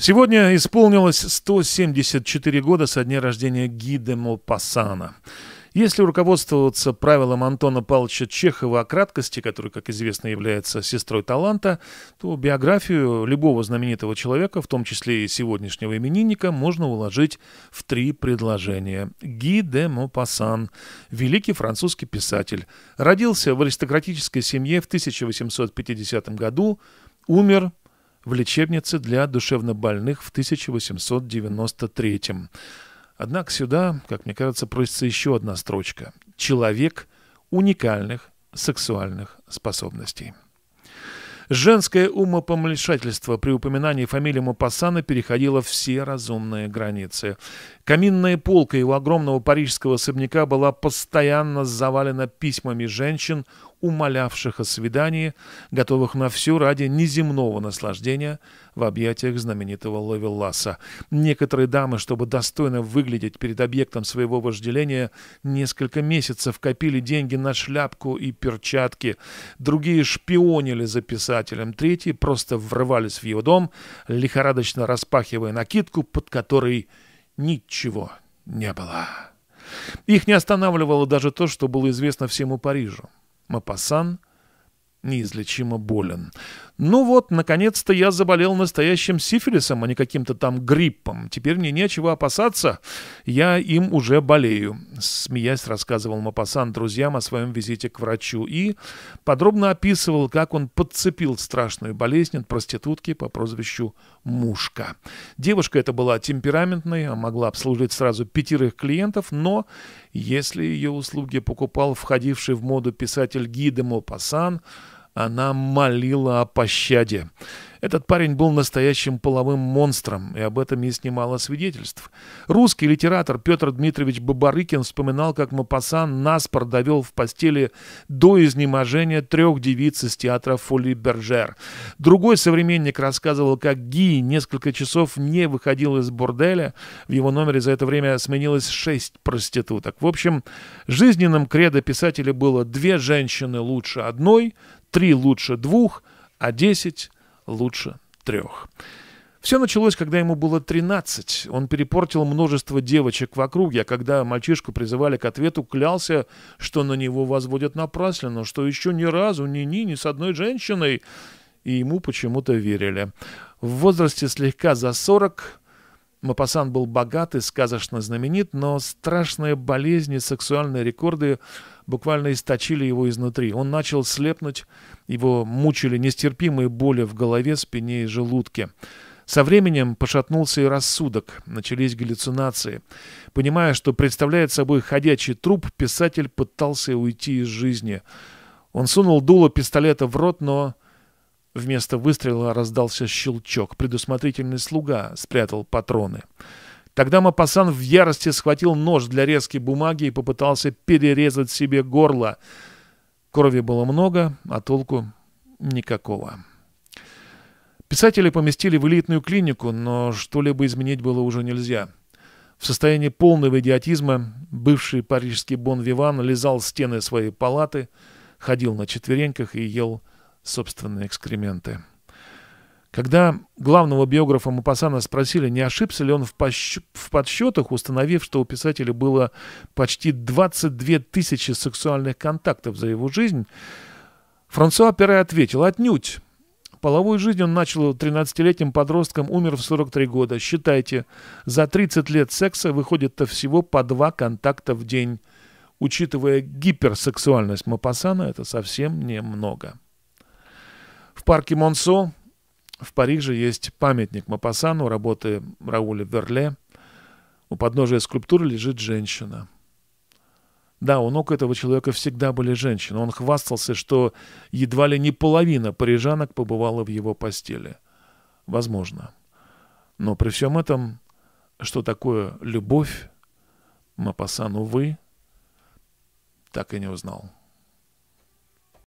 Сегодня исполнилось 174 года со дня рождения Гиде Мопассана. Если руководствоваться правилом Антона Павловича Чехова о краткости, который, как известно, является сестрой таланта, то биографию любого знаменитого человека, в том числе и сегодняшнего именинника, можно уложить в три предложения. Ги де Мопассан, великий французский писатель, родился в аристократической семье в 1850 году, умер в лечебнице для душевнобольных в 1893. Однако сюда, как мне кажется, просится еще одна строчка. Человек уникальных сексуальных способностей. Женское умопомешательство при упоминании фамилии Мопассана переходило все разумные границы. Каминная полка его огромного парижского особняка была постоянно завалена письмами женщин, умолявших о свидании, готовых на все ради неземного наслаждения в объятиях знаменитого Лавелласа. Некоторые дамы, чтобы достойно выглядеть перед объектом своего вожделения, несколько месяцев копили деньги на шляпку и перчатки. Другие шпионили за писателем. Третьи просто врывались в его дом, лихорадочно распахивая накидку, под которой ничего не было. Их не останавливало даже то, что было известно всему Парижу. Мапасан, неизлечимо болен. Ну вот, наконец-то я заболел настоящим сифилисом, а не каким-то там гриппом. Теперь мне нечего опасаться, я им уже болею. Смеясь, рассказывал Мапасан друзьям о своем визите к врачу и подробно описывал, как он подцепил страшную болезнь от проститутки по прозвищу Мушка. Девушка эта была темпераментной, а могла обслужить сразу пятерых клиентов, но если ее услуги покупал входивший в моду писатель Гиде Мопассан, она молила о пощаде. Этот парень был настоящим половым монстром, и об этом есть немало свидетельств. Русский литератор Петр Дмитриевич Бабарыкин вспоминал, как Мапасан наспор довел в постели до изнеможения трех девиц из театра Фоли Бержер. Другой современник рассказывал, как Ги несколько часов не выходил из борделя. В его номере за это время сменилось шесть проституток. В общем, жизненным кредо писателя было «две женщины лучше одной», «три лучше двух», а «десять» лучше трех. Все началось, когда ему было 13. Он перепортил множество девочек в округе, а когда мальчишку призывали к ответу, клялся, что на него возводят напрасленно, что еще ни разу ни-ни, ни с одной женщиной. И ему почему-то верили. В возрасте слегка за 40 Мапасан был богат и сказочно знаменит, но страшные болезни, сексуальные рекорды буквально источили его изнутри. Он начал слепнуть, его мучили нестерпимые боли в голове, спине и желудке. Со временем пошатнулся и рассудок, начались галлюцинации. Понимая, что представляет собой ходячий труп, писатель пытался уйти из жизни. Он сунул дуло пистолета в рот, но Вместо выстрела раздался щелчок. Предусмотрительный слуга спрятал патроны. Тогда Мапасан в ярости схватил нож для резки бумаги и попытался перерезать себе горло. Крови было много, а толку никакого. Писатели поместили в элитную клинику, но что-либо изменить было уже нельзя. В состоянии полного идиотизма бывший парижский Бон Виван лизал стены своей палаты, ходил на четвереньках и ел собственные экскременты. Когда главного биографа Мапасана спросили, не ошибся ли он в, пощ... в подсчетах, установив, что у писателя было почти 22 тысячи сексуальных контактов за его жизнь, Франсуа Перре ответил «Отнюдь». Половую жизнь он начал 13-летним подростком, умер в 43 года. Считайте, за 30 лет секса выходит-то всего по два контакта в день. Учитывая гиперсексуальность Мапасана, это совсем немного. В парке Монсо в Париже есть памятник Мапасану, работы Рауля Верле. У подножия скульптуры лежит женщина. Да, у ног этого человека всегда были женщины. Он хвастался, что едва ли не половина парижанок побывала в его постели. Возможно. Но при всем этом, что такое любовь, Мапасан, увы, так и не узнал.